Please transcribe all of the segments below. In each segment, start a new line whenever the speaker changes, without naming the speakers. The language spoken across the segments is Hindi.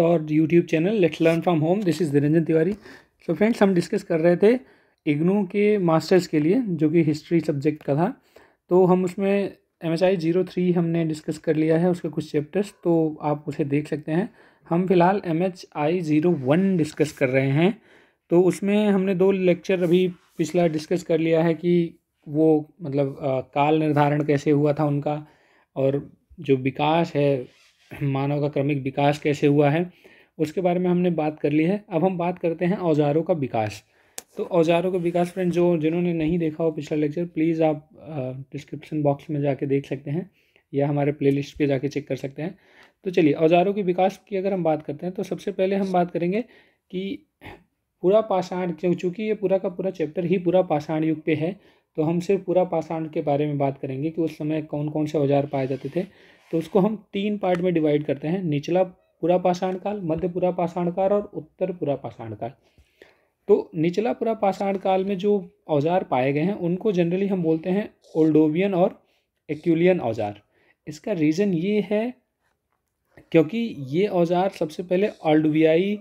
और YouTube channel let's learn from home this is Niranjan Tiwari तो फ्रेंड्स हम डिस्कस कर रहे थे इग्नू के मास्टर्स के लिए जो कि हिस्ट्री सब्जेक्ट का था तो हम उसमें M H I zero three हमने डिस्कस कर लिया है उसके कुछ चैप्टर्स तो आप उसे देख सकते हैं हम फिलहाल M H I zero one discuss कर रहे हैं तो उसमें हमने दो लेक्चर अभी पिछला डिस्कस कर लिया है कि वो मतलब आ, काल निर्धारण कैसे हुआ था उनका और जो विकास है मानव का क्रमिक विकास कैसे हुआ है उसके बारे में हमने बात कर ली है अब हम बात करते हैं औजारों का विकास तो औजारों का विकास फ्रेंड जो जिन्होंने नहीं देखा हो पिछला लेक्चर प्लीज़ आप डिस्क्रिप्शन बॉक्स में जाके देख सकते हैं या हमारे प्लेलिस्ट पे जाके चेक कर सकते हैं तो चलिए औजारों के विकास की अगर हम बात करते हैं तो सबसे पहले हम बात करेंगे कि पूरा पाषाण चूँकि ये पूरा का पूरा चैप्टर ही पूरा पाषाण युग पे है तो हम सिर्फ पूरा पाषाण के बारे में बात करेंगे कि उस समय कौन कौन से औजार पाए जाते थे तो उसको हम तीन पार्ट में डिवाइड करते हैं निचला पूरा पाषाण काल मध्य पूरा पाषाण काल और उत्तर पूरा पाषाण काल तो निचला पूरा पाषाण काल में जो औजार पाए गए हैं उनको जनरली हम बोलते हैं ओल्डोवियन और एक्यूलियन औजार इसका रीज़न ये है क्योंकि ये औजार सबसे पहले ऑल्डवियाई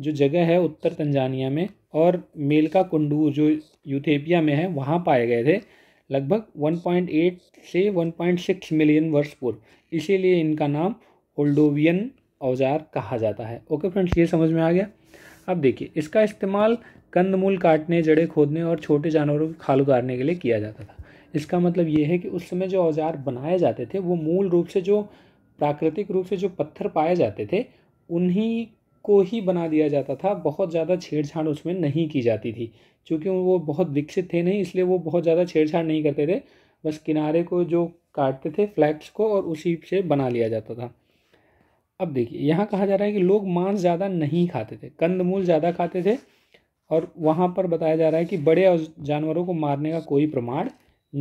जो जगह है उत्तर तंजानिया में और मेलका कुंडू जो यूथेपिया में है वहाँ पाए गए थे लगभग 1.8 से 1.6 मिलियन वर्ष पूर्व इसीलिए इनका नाम ओल्डोवियन औजार कहा जाता है ओके फ्रेंड्स ये समझ में आ गया अब देखिए इसका इस्तेमाल कंदमूल काटने जड़े खोदने और छोटे जानवरों की खाल उगारने के लिए किया जाता था इसका मतलब ये है कि उस समय जो औजार बनाए जाते थे वो मूल रूप से जो प्राकृतिक रूप से जो पत्थर पाए जाते थे उन्हीं को ही बना दिया जाता था बहुत ज़्यादा छेड़छाड़ उसमें नहीं की जाती थी क्योंकि वो बहुत विकसित थे नहीं इसलिए वो बहुत ज़्यादा छेड़छाड़ नहीं करते थे बस किनारे को जो काटते थे फ्लैक्स को और उसी से बना लिया जाता था अब देखिए यहाँ कहा जा रहा है कि लोग मांस ज़्यादा नहीं खाते थे कंदमूल ज़्यादा खाते थे और वहाँ पर बताया जा रहा है कि बड़े जानवरों को मारने का कोई प्रमाण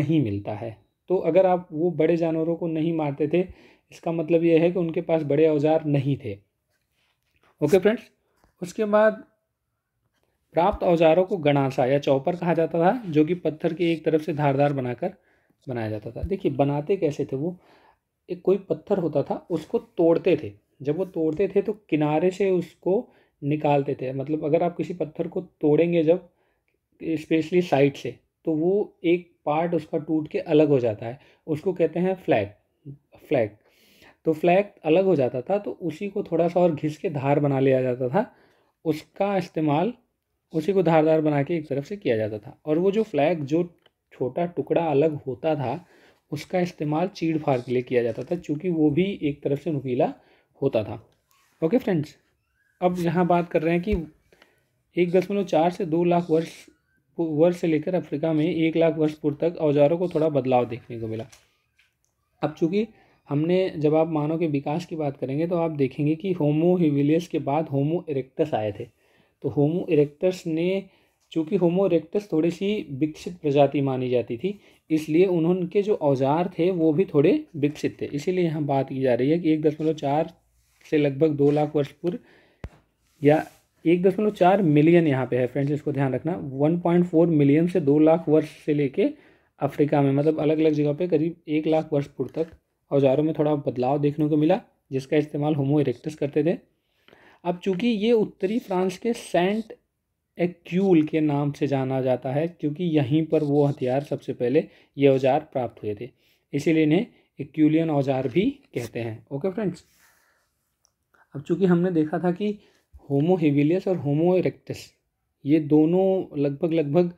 नहीं मिलता है तो अगर आप वो बड़े जानवरों को नहीं मारते थे इसका मतलब ये है कि उनके पास बड़े औजार नहीं थे ओके फ्रेंड्स उसके बाद प्राप्त औजारों को गणासा या चौपर कहा जाता था जो कि पत्थर की एक तरफ से धारदार बनाकर बनाया जाता था देखिए बनाते कैसे थे वो एक कोई पत्थर होता था उसको तोड़ते थे जब वो तोड़ते थे तो किनारे से उसको निकालते थे मतलब अगर आप किसी पत्थर को तोड़ेंगे जब स्पेशली साइड से तो वो एक पार्ट उसका टूट के अलग हो जाता है उसको कहते हैं फ्लैग फ्लैग तो फ्लैग अलग हो जाता था तो उसी को थोड़ा सा और घिस के धार बना लिया जाता था उसका इस्तेमाल उसी को धारदार बना के एक तरफ से किया जाता था और वो जो फ्लैग जो छोटा टुकड़ा अलग होता था उसका इस्तेमाल चीड़ फाड़ के लिए किया जाता था क्योंकि वो भी एक तरफ से नुकीला होता था ओके फ्रेंड्स अब यहाँ बात कर रहे हैं कि एक दशमलव चार से दो लाख वर्ष वर्ष से लेकर अफ्रीका में एक लाख वर्ष पूर्व तक औजारों को थोड़ा बदलाव देखने को मिला अब चूँकि हमने जब आप मानव के विकास की बात करेंगे तो आप देखेंगे कि होमो हिविलियस के बाद होमो इरेक्टस आए थे तो होमो इरेक्टस ने चूँकि होमो इरेक्टस थोड़ी सी विकसित प्रजाति मानी जाती थी इसलिए उन्होंने जो औजार थे वो भी थोड़े विकसित थे इसीलिए यहाँ बात की जा रही है कि एक दशमलव चार से लगभग दो लाख वर्ष पूर्व या एक दशमलव चार मिलियन यहाँ पे है फ्रेंड्स इसको ध्यान रखना वन पॉइंट फोर मिलियन से दो लाख वर्ष से लेके अफ्रीका में मतलब अलग अलग जगह पे करीब एक लाख वर्ष पूर्व तक औजारों में थोड़ा बदलाव देखने को मिला जिसका इस्तेमाल होमो इरेक्टस करते थे अब चूँकि ये उत्तरी फ्रांस के सेंट एक्यूल के नाम से जाना जाता है क्योंकि यहीं पर वो हथियार सबसे पहले ये औजार प्राप्त हुए थे इसीलिए इन्हें एक्यूलियन औजार भी कहते हैं ओके फ्रेंड्स अब चूँकि हमने देखा था कि होमो हिविलियस और होमो इरेक्टस ये दोनों लगभग लगभग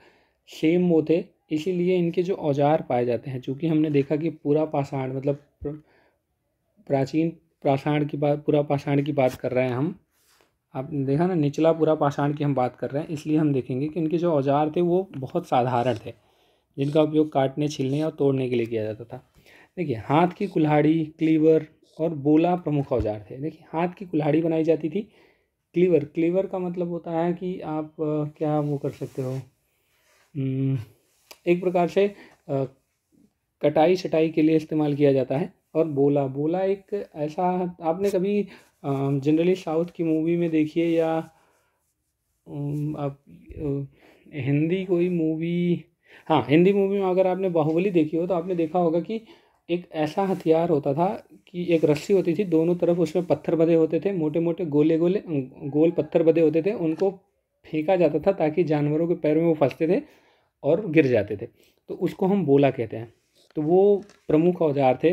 सेम वो थे इसीलिए इनके जो औजार पाए जाते हैं चूँकि हमने देखा कि पूरा पाषाण मतलब तो प्राचीन पाषाण की बात पूरा पाषाण की बात कर रहे हैं हम आपने देखा ना निचला पूरा पाषाण की हम बात कर रहे हैं इसलिए हम देखेंगे कि इनके जो औजार थे वो बहुत साधारण थे जिनका उपयोग काटने छीलने और तोड़ने के लिए किया जाता था देखिए हाथ की कुल्हाड़ी क्लीवर और बोला प्रमुख औजार थे देखिए हाथ की कुल्हाड़ी बनाई जाती थी क्लीवर क्लीवर का मतलब होता है कि आप क्या वो कर सकते हो एक प्रकार से कटाई छटाई के लिए इस्तेमाल किया जाता है और बोला बोला एक ऐसा आपने कभी जनरली साउथ की मूवी में देखिए या आप हिंदी कोई मूवी हाँ हिंदी मूवी में अगर आपने बाहुबली देखी हो तो आपने देखा होगा कि एक ऐसा हथियार होता था कि एक रस्सी होती थी दोनों तरफ उसमें पत्थर बधे होते थे मोटे मोटे गोले गोले गोल पत्थर बधे होते थे उनको फेंका जाता था ताकि जानवरों के पैरों में वो फंसते थे और गिर जाते थे तो उसको हम बोला कहते हैं तो वो प्रमुख औजार थे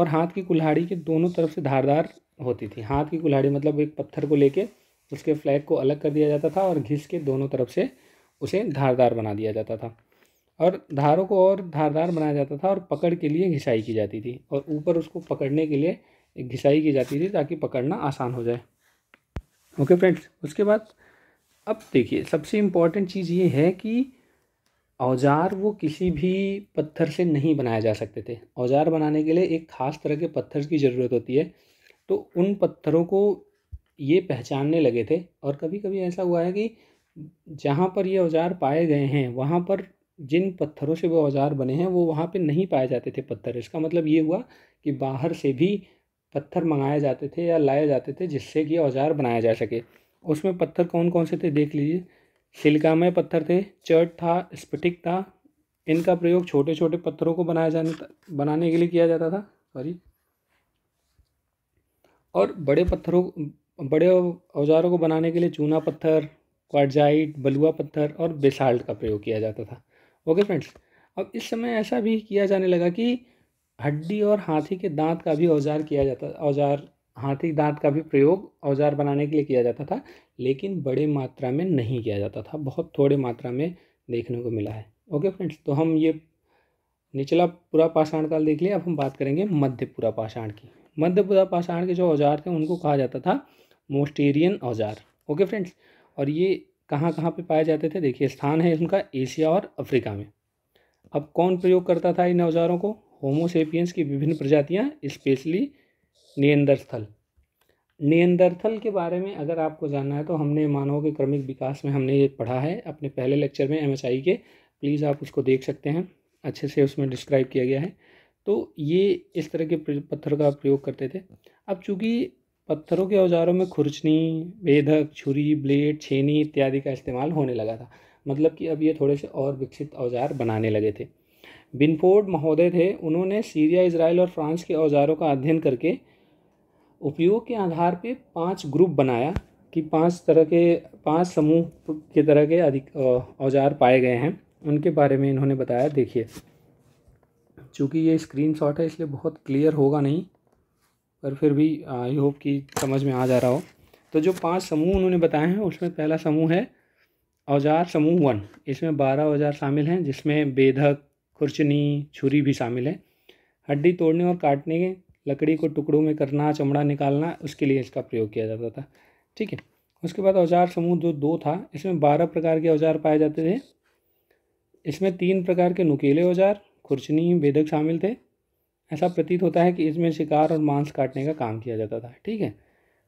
और हाथ की कुल्हाड़ी के दोनों तरफ से धारदार होती थी हाथ की कुल्हाड़ी मतलब एक पत्थर को लेके उसके फ्लैग को अलग कर दिया जाता था और घिस के दोनों तरफ से उसे धारदार बना दिया जाता था और धारों को और धारदार बनाया जाता था और पकड़ के लिए घिसाई की जाती थी और ऊपर उसको पकड़ने के लिए एक घिसाई की जाती थी ताकि पकड़ना आसान हो जाए ओके फ्रेंड्स उसके बाद अब देखिए सबसे इम्पॉर्टेंट चीज़ ये है कि औजार वो किसी भी पत्थर से नहीं बनाए जा सकते थे औजार बनाने के लिए एक ख़ास तरह के पत्थर की ज़रूरत होती है तो उन पत्थरों को ये पहचानने लगे थे और कभी कभी ऐसा हुआ है कि जहाँ पर ये औजार पाए गए हैं वहाँ पर जिन पत्थरों से वो औजार बने हैं वो वहाँ पे नहीं पाए जाते थे पत्थर इसका मतलब ये हुआ कि बाहर से भी पत्थर मंगाए जाते थे या लाए जाते थे जिससे कि औजार बनाया जा सके उसमें पत्थर कौन कौन से थे देख लीजिए सिलिकामय पत्थर थे चर्ट था स्पिटिक था इनका प्रयोग छोटे छोटे पत्थरों को बनाया जाने बनाने के लिए किया जाता था सॉरी और बड़े पत्थरों बड़े औजारों को बनाने के लिए चूना पत्थर क्वाडजाइट बलुआ पत्थर और बेसाल्ट का प्रयोग किया जाता था ओके फ्रेंड्स अब इस समय ऐसा भी किया जाने लगा कि हड्डी और हाथी के दांत का भी औजार किया जाता औजार हाथी दांत का भी प्रयोग औजार बनाने के लिए किया जाता था लेकिन बड़े मात्रा में नहीं किया जाता था बहुत थोड़े मात्रा में देखने को मिला है ओके फ्रेंड्स तो हम ये निचला पूरा पाषाण काल देख लिया अब हम बात करेंगे मध्य पूरा पाषाण की मध्य पूरा पाषाण के जो औजार थे उनको कहा जाता था मोस्टेरियन औजार ओके फ्रेंड्स और ये कहाँ कहाँ पे पाए जाते थे देखिए स्थान है उनका एशिया और अफ्रीका में अब कौन प्रयोग करता था इन औजारों को होमोसेपियंस की विभिन्न प्रजातियाँ स्पेशली नियंदरथल नियंदरथल के बारे में अगर आपको जानना है तो हमने मानव के क्रमिक विकास में हमने ये पढ़ा है अपने पहले लेक्चर में एम के प्लीज़ आप उसको देख सकते हैं अच्छे से उसमें डिस्क्राइब किया गया है तो ये इस तरह के पत्थर का प्रयोग करते थे अब चूँकि पत्थरों के औजारों में खुरचनी बेधक छुरी ब्लेड छेनी इत्यादि का इस्तेमाल होने लगा था मतलब कि अब ये थोड़े से और विकसित औजार बनाने लगे थे बिनफोर्ड महोदय थे उन्होंने सीरिया इसराइल और फ्रांस के औजारों का अध्ययन करके उपयोग के आधार पे पांच ग्रुप बनाया कि पांच तरह के पांच समूह के तरह के अधिक औजार पाए गए हैं उनके बारे में इन्होंने बताया देखिए चूँकि ये स्क्रीन है इसलिए बहुत क्लियर होगा नहीं पर फिर भी आई होप कि समझ में आ जा रहा हो तो जो पांच समूह उन्होंने बताए हैं उसमें पहला समूह है औजार समूह वन इसमें बारह औजार शामिल हैं जिसमें बेधक खुरचनी छुरी भी शामिल है हड्डी तोड़ने और काटने के लकड़ी को टुकड़ों में करना चमड़ा निकालना उसके लिए इसका प्रयोग किया जाता था ठीक है उसके बाद औजार समूह जो दो था इसमें बारह प्रकार के औजार पाए जाते थे इसमें तीन प्रकार के नुकीले औजार खुरचनी भेदक शामिल थे ऐसा प्रतीत होता है कि इसमें शिकार और मांस काटने का काम किया जाता था ठीक है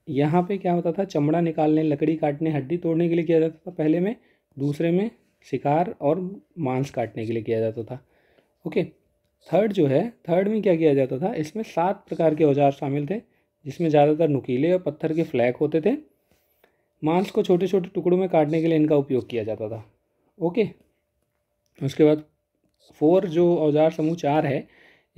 यहाँ पे क्या होता था चमड़ा निकालने लकड़ी काटने हड्डी तोड़ने के लिए किया जाता था पहले में दूसरे में शिकार और मांस काटने के लिए किया जाता था ओके थर्ड जो है थर्ड में क्या किया जाता था इसमें सात प्रकार के औजार शामिल थे जिसमें ज़्यादातर नुकीले और पत्थर के फ्लैक होते थे मांस को छोटे छोटे टुकड़ों में काटने के लिए इनका उपयोग किया जाता था ओके उसके बाद फोर जो औजार समूह चार है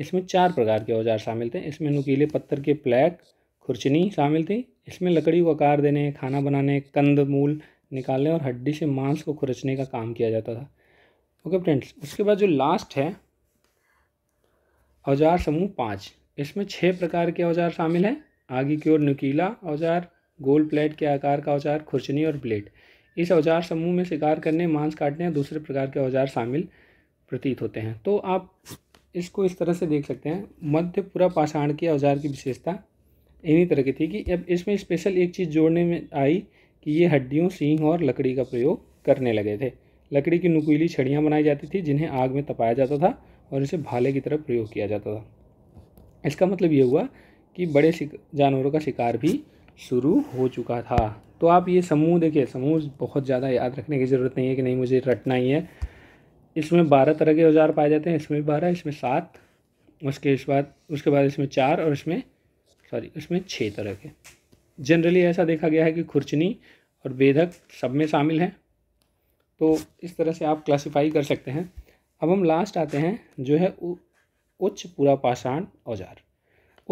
इसमें चार प्रकार के औजार शामिल थे इसमें नुकीले पत्थर के प्लैक खुरचनी शामिल थी इसमें लकड़ी को आकार देने खाना बनाने कंद मूल निकालने और हड्डी से मांस को खुरचने का काम किया जाता था ओके फ्रेंड्स उसके बाद जो लास्ट है औजार समूह पाँच इसमें छः प्रकार के औजार शामिल हैं आगे की ओर नुकीला औजार गोल प्लेट के आकार का औजार खुरचनी और ब्लेड इस औजार समूह में शिकार करने मांस काटने या दूसरे प्रकार के औजार शामिल प्रतीत होते हैं तो आप इसको इस तरह से देख सकते हैं मध्य पूरा पाषाण के औजार की विशेषता इन्हीं तरह की थी कि अब इसमें स्पेशल एक चीज़ जोड़ने में आई कि ये हड्डियों सींग और लकड़ी का प्रयोग करने लगे थे लकड़ी की नुकीली छड़ियाँ बनाई जाती थी जिन्हें आग में तपाया जाता था और इसे भाले की तरह प्रयोग किया जाता था इसका मतलब ये हुआ कि बड़े जानवरों का शिकार भी शुरू हो चुका था तो आप ये समूह देखिए समूह बहुत ज़्यादा याद रखने की ज़रूरत नहीं है कि नहीं मुझे रटना ही है इसमें बारह तरह के औजार पाए जाते हैं इसमें बारह इसमें सात उसके इस बाद उसके बाद इसमें चार और इसमें सॉरी इसमें छः तरह के जनरली ऐसा देखा गया है कि खुरचनी और बेधक सब में शामिल हैं तो इस तरह से आप क्लासीफाई कर सकते हैं अब हम लास्ट आते हैं जो है उच्च पूरा पाषाण औजार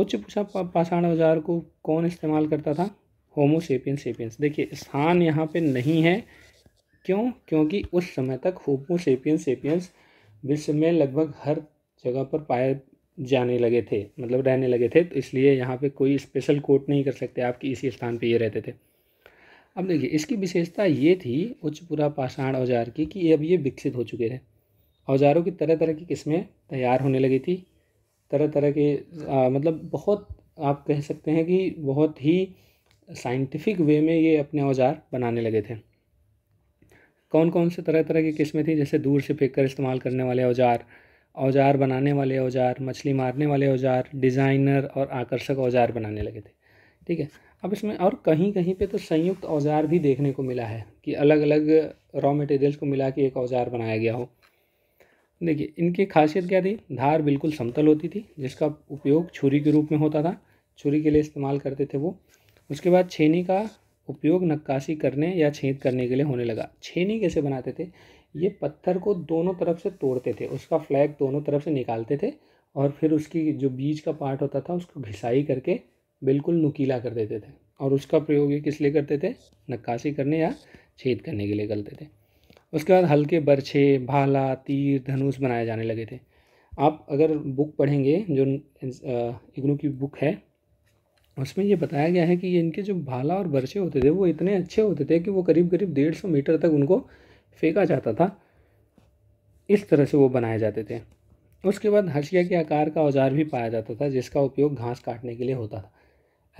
उच्च पाषाण औजार को कौन इस्तेमाल करता था होमोसेपियन सेपियंस देखिए स्थान यहाँ पे नहीं है क्यों क्योंकि उस समय तक होमोसेपियन सेपियंस विश्व में लगभग हर जगह पर पाए जाने लगे थे मतलब रहने लगे थे तो इसलिए यहाँ पे कोई स्पेशल कोट नहीं कर सकते आपकी इसी स्थान पे ये रहते थे अब देखिए इसकी विशेषता ये थी उच्च पूरा पाषाण औजार की कि अब ये विकसित हो चुके थे औजारों की तरह तरह की किस्में तैयार होने लगी थी तरह तरह के आ, मतलब बहुत आप कह सकते हैं कि बहुत ही साइंटिफिक वे में ये अपने औजार बनाने लगे थे कौन कौन से तरह तरह की किस्में थी जैसे दूर से फेंक कर इस्तेमाल करने वाले औजार औजार बनाने वाले औजार मछली मारने वाले औजार डिज़ाइनर और आकर्षक औजार बनाने लगे थे ठीक है अब इसमें और कहीं कहीं पे तो संयुक्त औजार भी देखने को मिला है कि अलग अलग रॉ मटेरियल्स को मिला के एक औजार बनाया गया हो देखिए इनकी खासियत क्या थी धार बिल्कुल समतल होती थी जिसका उपयोग छुरी के रूप में होता था छुरी के लिए इस्तेमाल करते थे वो उसके बाद छेनी का उपयोग नक्काशी करने या छेद करने के लिए होने लगा छेनी कैसे बनाते थे ये पत्थर को दोनों तरफ से तोड़ते थे उसका फ्लैग दोनों तरफ से निकालते थे और फिर उसकी जो बीज का पार्ट होता था उसको घिसाई करके बिल्कुल नुकीला कर देते थे और उसका प्रयोग ये किस लिए करते थे नक्काशी करने या छेद करने के लिए करते थे उसके बाद हल्के बर्छे भाला तीर धनुष बनाए जाने लगे थे आप अगर बुक पढ़ेंगे जो इग्नू की बुक है उसमें ये बताया गया है कि इनके जो भाला और बर्छे होते थे वो इतने अच्छे होते थे कि वो करीब करीब डेढ़ सौ मीटर तक उनको फेंका जाता था इस तरह से वो बनाए जाते थे उसके बाद हसिया के आकार का औजार भी पाया जाता था जिसका उपयोग घास काटने के लिए होता था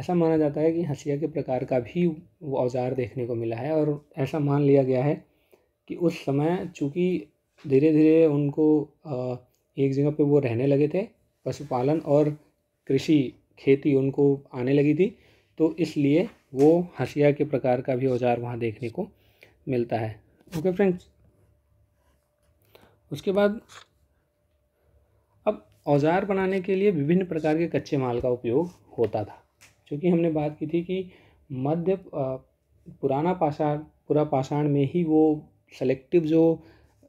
ऐसा माना जाता है कि हसिया के प्रकार का भी वो औजार देखने को मिला है और ऐसा मान लिया गया है कि उस समय चूँकि धीरे धीरे उनको एक जगह पे वो रहने लगे थे पशुपालन और कृषि खेती उनको आने लगी थी तो इसलिए वो हसिया के प्रकार का भी औजार वहाँ देखने को मिलता है ओके फ्रेंड्स उसके बाद अब औजार बनाने के लिए विभिन्न प्रकार के कच्चे माल का उपयोग होता था चूँकि हमने बात की थी कि मध्य पुराना पाषाण पूरा पाषाण में ही वो सेलेक्टिव जो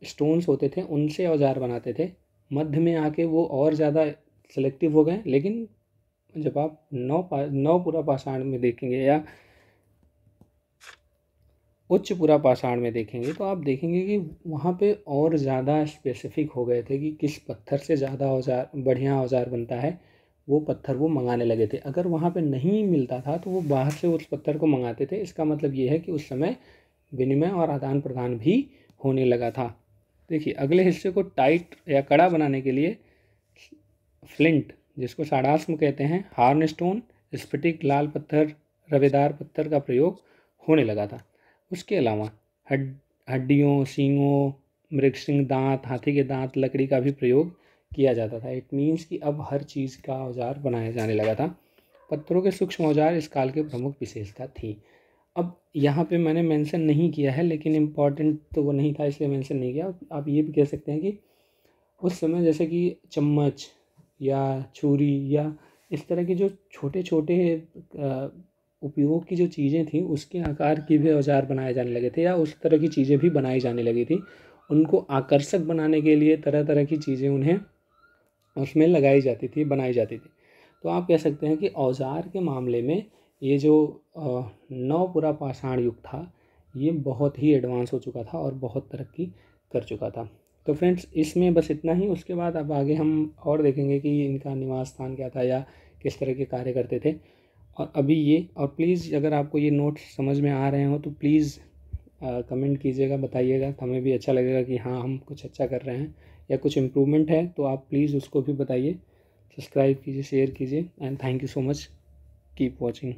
स्टोन्स होते थे उनसे औजार बनाते थे मध्य में आके वो और ज़्यादा सेलेक्टिव हो गए लेकिन जब आप नौ पा नौ पूरा पाषाण में देखेंगे या उच्च पूरा पाषाण में देखेंगे तो आप देखेंगे कि वहाँ पे और ज़्यादा स्पेसिफिक हो गए थे कि किस पत्थर से ज़्यादा औजार बढ़िया औजार बनता है वो पत्थर वो मंगाने लगे थे अगर वहाँ पे नहीं मिलता था तो वो बाहर से उस पत्थर को मंगाते थे इसका मतलब ये है कि उस समय विनिमय और आदान प्रदान भी होने लगा था देखिए अगले हिस्से को टाइट या कड़ा बनाने के लिए फ्लिंट जिसको साड़ास्म कहते हैं हार्न स्टोन स्फटिक लाल पत्थर रवेदार पत्थर का प्रयोग होने लगा था उसके अलावा हड हड्डियों सींगों मृगसिंग दांत हाथी के दांत लकड़ी का भी प्रयोग किया जाता था इट मीन्स कि अब हर चीज़ का औजार बनाया जाने लगा था पत्थरों के सूक्ष्म औजार इस काल के प्रमुख विशेषता थी अब यहाँ पे मैंने मेंशन नहीं किया है लेकिन इम्पॉर्टेंट तो वो नहीं था इसलिए मेंशन नहीं किया आप ये भी कह सकते हैं कि उस समय जैसे कि चम्मच या छुरी या इस तरह के जो छोटे छोटे उपयोग की जो चीज़ें थी उसके आकार की भी औजार बनाए जाने लगे थे या उस तरह की चीज़ें भी बनाई जाने लगी थी उनको आकर्षक बनाने के लिए तरह तरह की चीज़ें उन्हें उसमें लगाई जाती थी बनाई जाती थी तो आप कह सकते हैं कि औज़ार के मामले में ये जो नवपुरा पाषाण युग था ये बहुत ही एडवांस हो चुका था और बहुत तरक्की कर चुका था तो फ्रेंड्स इसमें बस इतना ही उसके बाद अब आगे हम और देखेंगे कि इनका निवास स्थान क्या था या किस तरह के कार्य करते थे और अभी ये और प्लीज़ अगर आपको ये नोट्स समझ में आ रहे हो तो प्लीज़ कमेंट कीजिएगा बताइएगा हमें भी अच्छा लगेगा कि हाँ हम कुछ अच्छा कर रहे हैं या कुछ इम्प्रूवमेंट है तो आप प्लीज़ उसको भी बताइए सब्सक्राइब कीजिए शेयर कीजिए and thank you so much keep watching